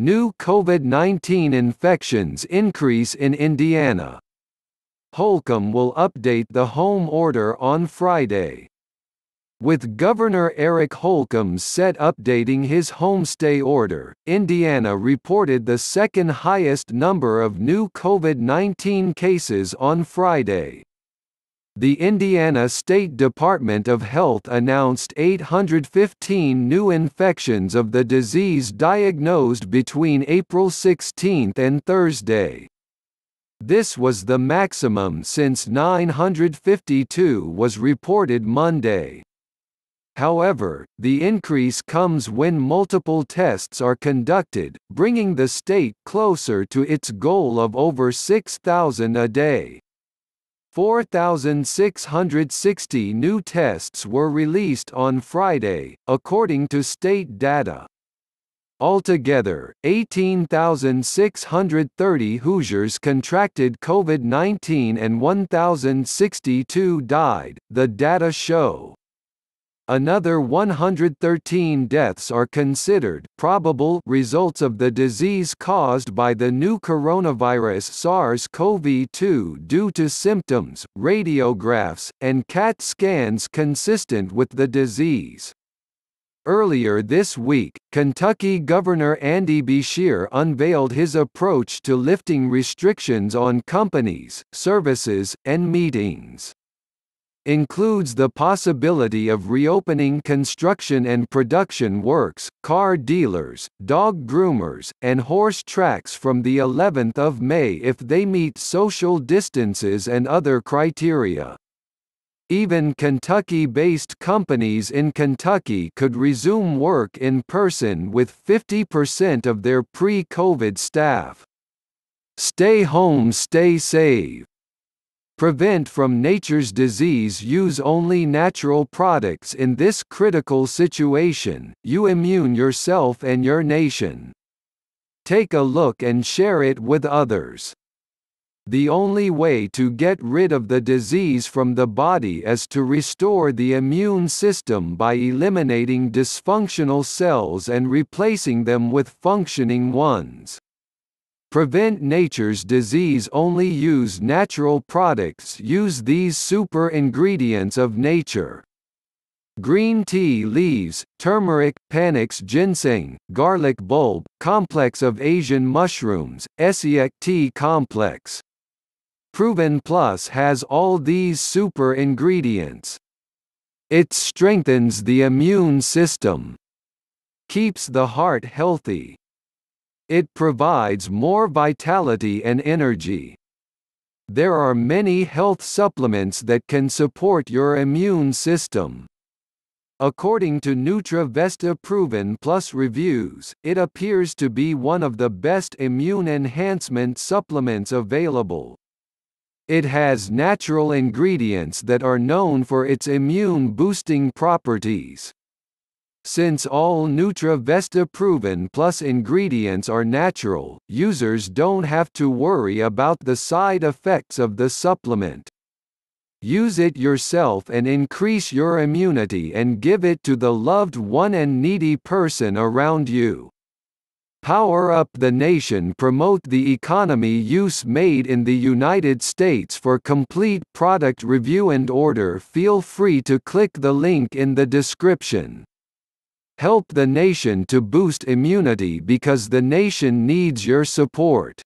New COVID-19 infections increase in Indiana. Holcomb will update the home order on Friday. With Governor Eric Holcomb set updating his homestay order, Indiana reported the second highest number of new COVID-19 cases on Friday the Indiana State Department of Health announced 815 new infections of the disease diagnosed between April 16 and Thursday. This was the maximum since 952 was reported Monday. However, the increase comes when multiple tests are conducted, bringing the state closer to its goal of over 6,000 a day. 4,660 new tests were released on Friday, according to state data. Altogether, 18,630 Hoosiers contracted COVID 19 and 1,062 died, the data show. Another 113 deaths are considered probable results of the disease caused by the new coronavirus SARS-CoV-2 due to symptoms, radiographs, and CAT scans consistent with the disease. Earlier this week, Kentucky Governor Andy Beshear unveiled his approach to lifting restrictions on companies, services, and meetings includes the possibility of reopening construction and production works, car dealers, dog groomers, and horse tracks from the 11th of May if they meet social distances and other criteria. Even Kentucky-based companies in Kentucky could resume work in person with 50% of their pre-COVID staff. Stay home, stay safe prevent from nature's disease use only natural products in this critical situation, you immune yourself and your nation. Take a look and share it with others. The only way to get rid of the disease from the body is to restore the immune system by eliminating dysfunctional cells and replacing them with functioning ones prevent nature's disease only use natural products use these super ingredients of nature green tea leaves turmeric panax ginseng garlic bulb complex of asian mushrooms essiac tea complex proven plus has all these super ingredients it strengthens the immune system keeps the heart healthy it provides more vitality and energy. There are many health supplements that can support your immune system. According to NutraVesta Proven Plus reviews, it appears to be one of the best immune enhancement supplements available. It has natural ingredients that are known for its immune boosting properties. Since all NutraVesta Proven Plus ingredients are natural, users don't have to worry about the side effects of the supplement. Use it yourself and increase your immunity and give it to the loved one and needy person around you. Power Up the Nation promote the economy use made in the United States for complete product review and order feel free to click the link in the description. Help the nation to boost immunity because the nation needs your support.